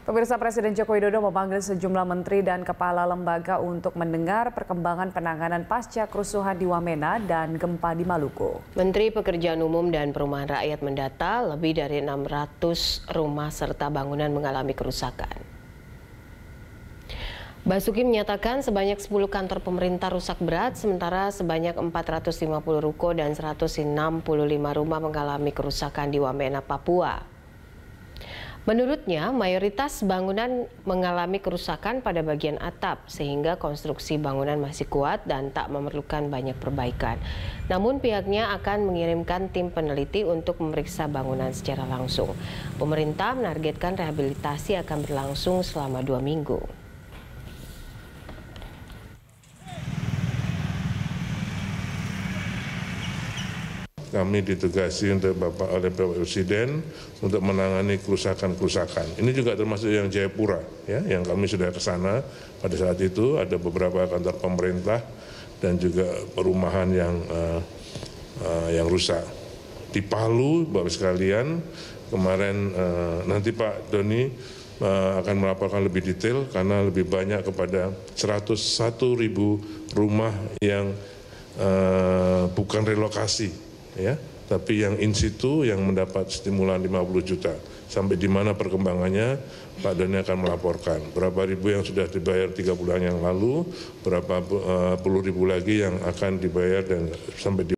Pemirsa Presiden Joko Widodo memanggil sejumlah menteri dan kepala lembaga untuk mendengar perkembangan penanganan pasca kerusuhan di Wamena dan gempa di Maluku. Menteri Pekerjaan Umum dan Perumahan Rakyat mendata lebih dari 600 rumah serta bangunan mengalami kerusakan. Basuki menyatakan sebanyak 10 kantor pemerintah rusak berat, sementara sebanyak 450 ruko dan 165 rumah mengalami kerusakan di Wamena, Papua. Menurutnya, mayoritas bangunan mengalami kerusakan pada bagian atap sehingga konstruksi bangunan masih kuat dan tak memerlukan banyak perbaikan. Namun pihaknya akan mengirimkan tim peneliti untuk memeriksa bangunan secara langsung. Pemerintah menargetkan rehabilitasi akan berlangsung selama dua minggu. kami ditugasi untuk Bapak oleh Bapak Presiden untuk menangani kerusakan-kerusakan. Ini juga termasuk yang Jayapura, ya, yang kami sudah ke sana pada saat itu ada beberapa kantor pemerintah dan juga perumahan yang uh, uh, yang rusak. Di Palu, Bapak sekalian, kemarin uh, nanti Pak Doni uh, akan melaporkan lebih detail karena lebih banyak kepada 101 ribu rumah yang uh, bukan relokasi ya tapi yang in situ yang mendapat stimulan 50 juta. Sampai di mana perkembangannya, Pak Doni akan melaporkan. Berapa ribu yang sudah dibayar tiga bulan yang lalu, berapa eh, puluh ribu lagi yang akan dibayar dan sampai di